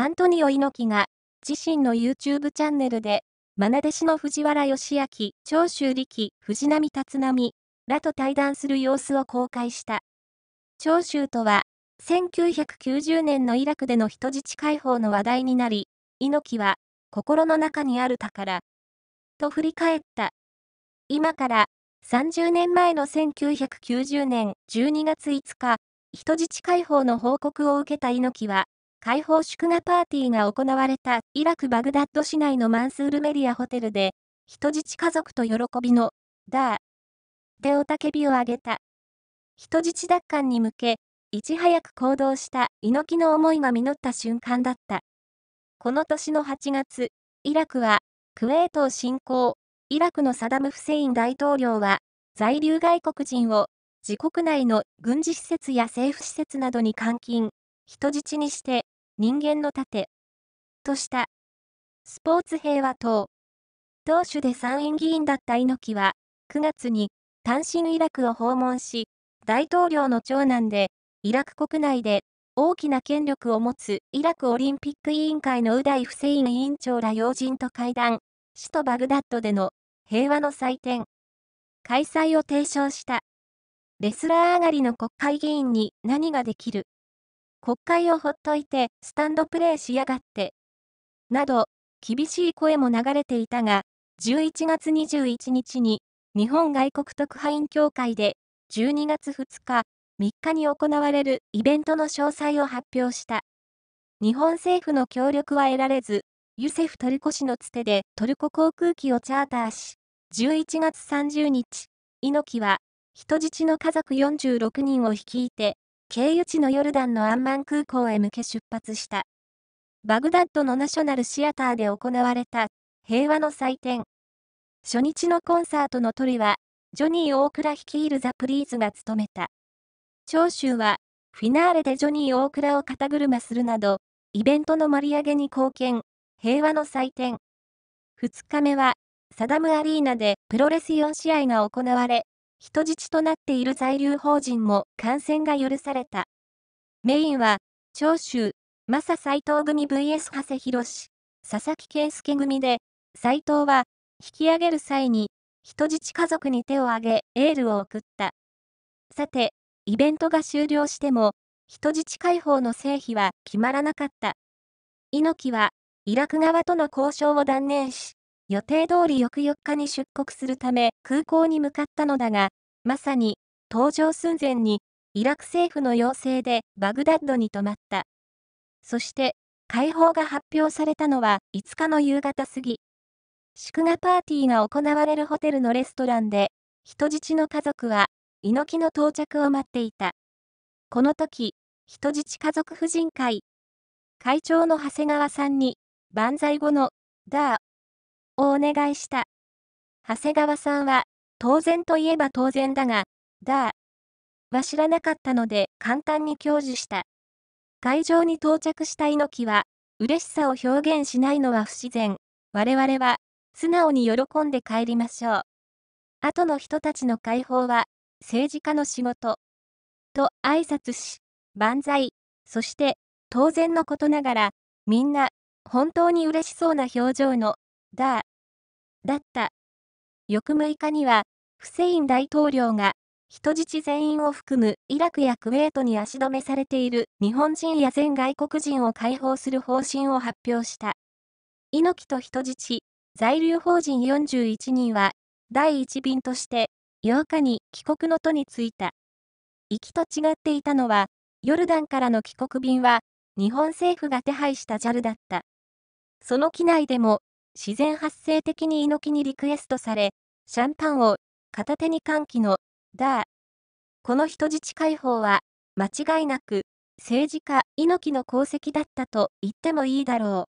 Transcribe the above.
アントニオ猪木が、自身の YouTube チャンネルで、愛弟子の藤原義明、長州力、藤波辰波、らと対談する様子を公開した。長州とは、1990年のイラクでの人質解放の話題になり、猪木は、心の中にある宝、と振り返った。今から30年前の1990年12月5日、人質解放の報告を受けた猪木は、解放祝賀パーティーが行われたイラク・バグダッド市内のマンスールメディアホテルで、人質家族と喜びの、ダー、で雄たけびを上げた。人質奪還に向け、いち早く行動した猪木の思いが実った瞬間だった。この年の8月、イラクは、クウェートを侵攻、イラクのサダム・フセイン大統領は、在留外国人を自国内の軍事施設や政府施設などに監禁、人質にして人間の盾としたスポーツ平和党党首で参院議員だった猪木は9月に単身イラクを訪問し大統領の長男でイラク国内で大きな権力を持つイラクオリンピック委員会のウダイ・フセイン委員長ら要人と会談首都バグダッドでの平和の祭典開催を提唱したレスラー上がりの国会議員に何ができる国会をほっといてスタンドプレーしやがって、など、厳しい声も流れていたが、11月21日に日本外国特派員協会で12月2日、3日に行われるイベントの詳細を発表した。日本政府の協力は得られず、ユセフトルコ氏のつてでトルコ航空機をチャーターし、11月30日、猪木は人質の家族46人を率いて経由地のヨルダンのアンマン空港へ向け出発した。バグダッドのナショナルシアターで行われた平和の祭典。初日のコンサートのトリは、ジョニー・オークラ率いるザ・プリーズが務めた。長州は、フィナーレでジョニー・オークラを肩車するなど、イベントの盛り上げに貢献、平和の祭典。2日目は、サダムアリーナでプロレス4試合が行われ、人質となっている在留邦人も感染が許された。メインは、長州、マサ斎藤組 VS 長谷博士、佐々木圭介組で、斎藤は、引き上げる際に、人質家族に手を挙げ、エールを送った。さて、イベントが終了しても、人質解放の成否は決まらなかった。猪木は、イラク側との交渉を断念し、予定通り翌4日に出国するため空港に向かったのだが、まさに、搭乗寸前に、イラク政府の要請でバグダッドに泊まった。そして、解放が発表されたのは5日の夕方過ぎ。祝賀パーティーが行われるホテルのレストランで、人質の家族は、猪木の到着を待っていた。この時、人質家族婦人会、会長の長谷川さんに、万歳後の、ダー、をお願いした。長谷川さんは、当然といえば当然だが、だは知らなかったので簡単に享受した。会場に到着した猪木は、嬉しさを表現しないのは不自然。我々は、素直に喜んで帰りましょう。後の人たちの解放は、政治家の仕事。と挨拶し、万歳。そして、当然のことながら、みんな、本当に嬉しそうな表情の、だだった。翌6日には、フセイン大統領が、人質全員を含むイラクやクウェートに足止めされている日本人や全外国人を解放する方針を発表した。猪木と人質、在留邦人41人は、第1便として、8日に帰国の途に着いた。行きと違っていたのは、ヨルダンからの帰国便は、日本政府が手配した JAL だった。その機内でも自然発生的に猪木にリクエストされ、シャンパンを片手に歓喜の、ダー。この人質解放は、間違いなく、政治家猪木の功績だったと言ってもいいだろう。